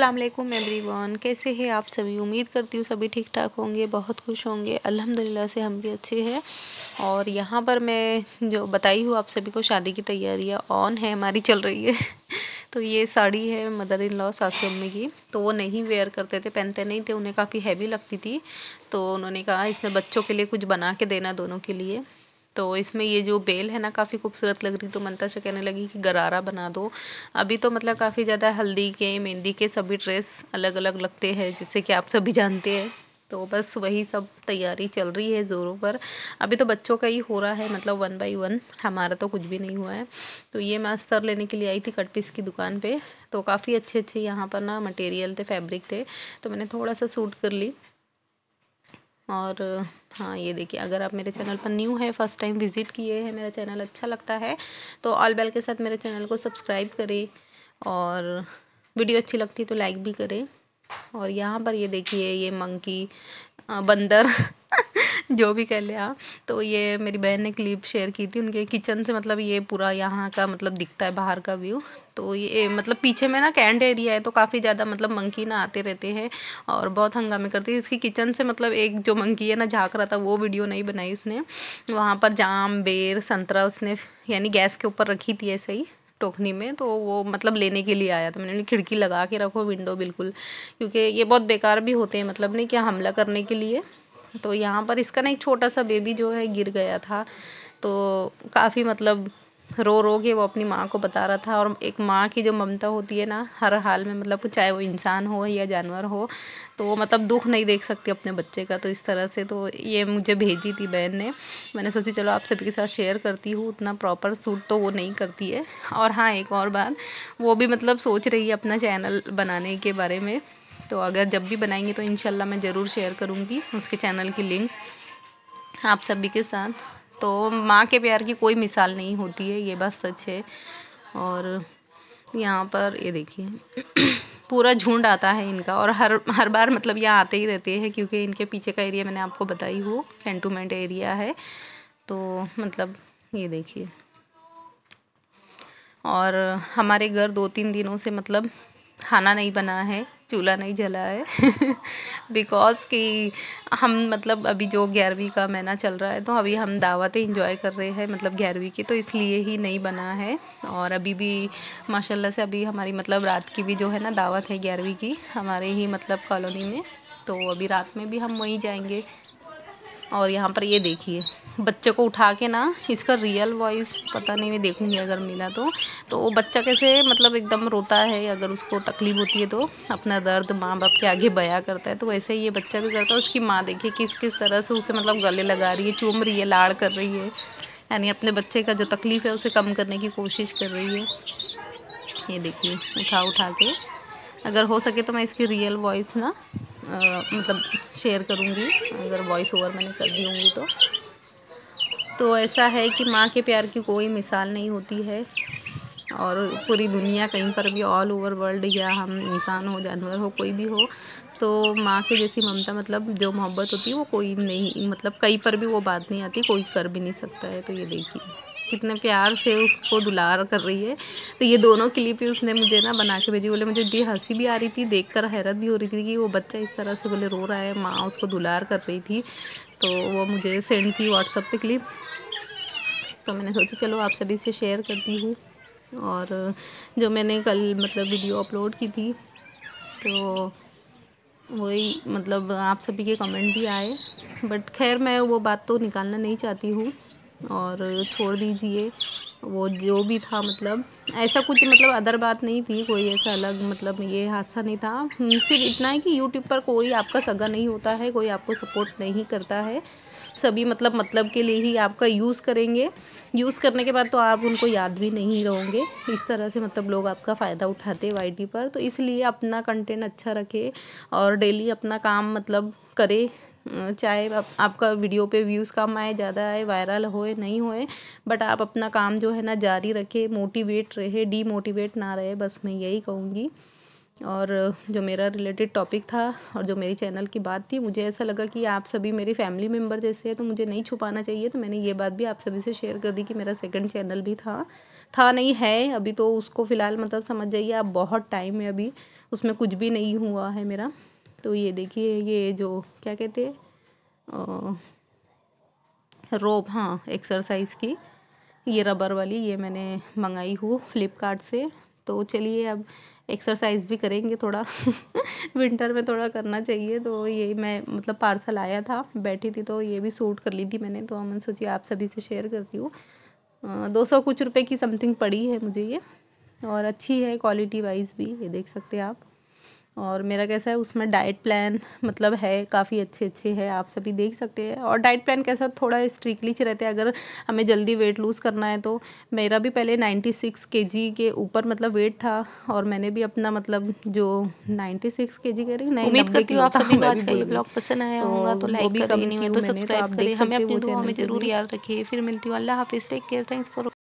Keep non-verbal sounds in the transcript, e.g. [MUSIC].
अस्सलाम वालेकुम एवरीवन कैसे हैं आप सभी उम्मीद करती हूँ सभी ठीक ठाक होंगे बहुत खुश होंगे अल्हम्दुलिल्लाह से हम भी अच्छे हैं और यहाँ पर मैं जो बताई हूँ आप सभी को शादी की तैयारियाँ ऑन है हमारी चल रही है [LAUGHS] तो ये साड़ी है मदर इन लॉ सासू अम्मी की तो वो नहीं वेयर करते थे पहनते नहीं थे उन्हें काफ़ी हैवी लगती थी तो उन्होंने कहा इसमें बच्चों के लिए कुछ बना के देना दोनों के लिए तो इसमें ये जो बेल है ना काफ़ी खूबसूरत लग रही तो मनता से कहने लगी कि गरारा बना दो अभी तो मतलब काफ़ी ज़्यादा हल्दी के मेहंदी के सभी ड्रेस अलग अलग लगते हैं जैसे कि आप सभी जानते हैं तो बस वही सब तैयारी चल रही है ज़ोरों पर अभी तो बच्चों का ही हो रहा है मतलब वन बाई वन हमारा तो कुछ भी नहीं हुआ है तो ये मैं स्तर लेने के लिए आई थी कट पीस की दुकान पे तो काफ़ी अच्छे अच्छे यहाँ पर ना मटेरियल थे फैब्रिक थे तो मैंने थोड़ा सा सूट कर ली और हाँ ये देखिए अगर आप मेरे चैनल पर न्यू हैं फर्स्ट टाइम विज़िट किए हैं मेरा चैनल अच्छा लगता है तो ऑल बेल के साथ मेरे चैनल को सब्सक्राइब करें और वीडियो अच्छी लगती है तो लाइक भी करें और यहाँ पर ये देखिए ये मंकी बंदर जो भी कह लिया तो ये मेरी बहन ने क्लिप शेयर की थी उनके किचन से मतलब ये पूरा यहाँ का मतलब दिखता है बाहर का व्यू तो ये मतलब पीछे में ना कैंड एरिया है तो काफ़ी ज़्यादा मतलब मंकी ना आते रहते हैं और बहुत हंगामे करती है इसकी किचन से मतलब एक जो मंकी है ना झाँक रहा था वो वीडियो नहीं बनाई इसने वहाँ पर जाम बेर संतरा उसने यानी गैस के ऊपर रखी थी ऐसे ही टोकनी में तो वो मतलब लेने के लिए आया था मैंने खिड़की लगा के रखो विंडो बिल्कुल क्योंकि ये बहुत बेकार भी होते हैं मतलब नहीं क्या हमला करने के लिए तो यहाँ पर इसका ना एक छोटा सा बेबी जो है गिर गया था तो काफ़ी मतलब रो रो के वो अपनी माँ को बता रहा था और एक माँ की जो ममता होती है ना हर हाल में मतलब चाहे वो इंसान हो या जानवर हो तो वो मतलब दुख नहीं देख सकती अपने बच्चे का तो इस तरह से तो ये मुझे भेजी थी बहन ने मैंने सोची चलो आप सभी के साथ शेयर करती हूँ उतना प्रॉपर सूट तो वो नहीं करती है और हाँ एक और बात वो भी मतलब सोच रही है अपना चैनल बनाने के बारे में तो अगर जब भी बनाएंगे तो इन मैं ज़रूर शेयर करूँगी उसके चैनल की लिंक आप सभी के साथ तो माँ के प्यार की कोई मिसाल नहीं होती है ये बात सच है और यहाँ पर ये देखिए पूरा झुंड आता है इनका और हर हर बार मतलब यहाँ आते ही रहते हैं क्योंकि इनके पीछे का एरिया मैंने आपको बताई हो कैंटोमेंट एरिया है तो मतलब ये देखिए और हमारे घर दो तीन दिनों से मतलब खाना नहीं बना है चूल्हा नहीं जला है बिकॉज़ [LAUGHS] कि हम मतलब अभी जो ग्यारहवीं का महीना चल रहा है तो अभी हम दावत इंजॉय कर रहे हैं मतलब ग्यारहवीं की तो इसलिए ही नहीं बना है और अभी भी माशाल्लाह से अभी हमारी मतलब रात की भी जो है ना दावत है ग्यारहवीं की हमारे ही मतलब कॉलोनी में तो अभी रात में भी हम वहीं जाएंगे और यहाँ पर ये देखिए बच्चे को उठा के ना इसका रियल वॉइस पता नहीं मैं देखूंगी अगर मिला तो तो वो बच्चा कैसे मतलब एकदम रोता है अगर उसको तकलीफ़ होती है तो अपना दर्द माँ बाप के आगे बयां करता है तो वैसे ही ये बच्चा भी करता है उसकी माँ देखिए किस किस तरह से उसे मतलब गले लगा रही है चूम रही है लाड़ कर रही है यानी अपने बच्चे का जो तकलीफ़ है उसे कम करने की कोशिश कर रही है ये देखिए उठा उठा के अगर हो सके तो मैं इसकी रियल वॉइस ना आ, मतलब शेयर करूँगी अगर वॉइस ओवर मैंने कर दी होंगी तो तो ऐसा है कि माँ के प्यार की कोई मिसाल नहीं होती है और पूरी दुनिया कहीं पर भी ऑल ओवर वर्ल्ड या हम इंसान हो जानवर हो कोई भी हो तो माँ के जैसी ममता मतलब जो मोहब्बत होती है वो कोई नहीं मतलब कहीं पर भी वो बात नहीं आती कोई कर भी नहीं सकता है तो ये देखिए कितने प्यार से उसको दुलार कर रही है तो ये दोनों क्लिप ही उसने मुझे ना बना के भेजी बोले मुझे इतनी हंसी भी आ रही थी देख हैरत भी हो रही थी कि वो बच्चा इस तरह से बोले रो रहा है माँ उसको दुलार कर रही थी तो वो मुझे सेंड की व्हाट्सअप पर क्लिप तो मैंने सोचा चलो आप सभी से शेयर करती हूँ और जो मैंने कल मतलब वीडियो अपलोड की थी तो वही मतलब आप सभी के कमेंट भी आए बट खैर मैं वो बात तो निकालना नहीं चाहती हूँ और छोड़ दीजिए वो जो भी था मतलब ऐसा कुछ मतलब अदर बात नहीं थी कोई ऐसा अलग मतलब ये हादसा नहीं था हम्म, सिर्फ इतना है कि यूट्यूब पर कोई आपका सगा नहीं होता है कोई आपको सपोर्ट नहीं करता है सभी मतलब मतलब के लिए ही आपका यूज़ करेंगे यूज़ करने के बाद तो आप उनको याद भी नहीं रहोगे इस तरह से मतलब लोग आपका फ़ायदा उठाते वाई पर तो इसलिए अपना कंटेंट अच्छा रखे और डेली अपना काम मतलब करे चाहे आप आपका वीडियो पे व्यूज़ कम आए ज़्यादा आए वायरल होए नहीं होए बट आप अपना काम जो है ना जारी रखें मोटिवेट रहे डीमोटिवेट ना रहे बस मैं यही कहूँगी और जो मेरा रिलेटेड टॉपिक था और जो मेरी चैनल की बात थी मुझे ऐसा लगा कि आप सभी मेरी फैमिली मेम्बर जैसे हैं तो मुझे नहीं छुपाना चाहिए तो मैंने ये बात भी आप सभी से शेयर कर दी कि मेरा सेकंड चैनल भी था था नहीं है अभी तो उसको फ़िलहाल मतलब समझ जाइए आप बहुत टाइम है अभी उसमें कुछ भी नहीं हुआ है मेरा तो ये देखिए ये जो क्या कहते हैं रोप हाँ एक्सरसाइज की ये रबर वाली ये मैंने मंगाई हूँ फ्लिपकार्ट से तो चलिए अब एक्सरसाइज भी करेंगे थोड़ा विंटर [LAUGHS] में थोड़ा करना चाहिए तो ये मैं मतलब पार्सल आया था बैठी थी तो ये भी सूट कर ली थी मैंने तो अमन सोचिए आप सभी से शेयर करती हूँ दो सौ कुछ रुपए की समथिंग पड़ी है मुझे ये और अच्छी है क्वालिटी वाइज भी ये देख सकते हैं आप और मेरा कैसा है उसमें डाइट प्लान मतलब है काफ़ी अच्छे अच्छे है आप सभी देख सकते हैं और डाइट प्लान कैसा थोड़ा स्ट्रिकली रहते हैं अगर हमें जल्दी वेट लूज़ करना है तो मेरा भी पहले नाइन्टी सिक्स के जी के ऊपर मतलब वेट था और मैंने भी अपना मतलब जो नाइन्टी सिक्स के जी कह रही नहीं उम्मीद करती हूँ आप सभी को आज का ये ब्लॉग पसंद आया तो होगा तो लाइक करिए तो नहीं तो सब्सक्राइब करें हमें अपनी दुआ में जरूर याद रखिए फिर मिलती हूँ अल्लाह हाफिज़ टेक केयर थैंक्स फॉर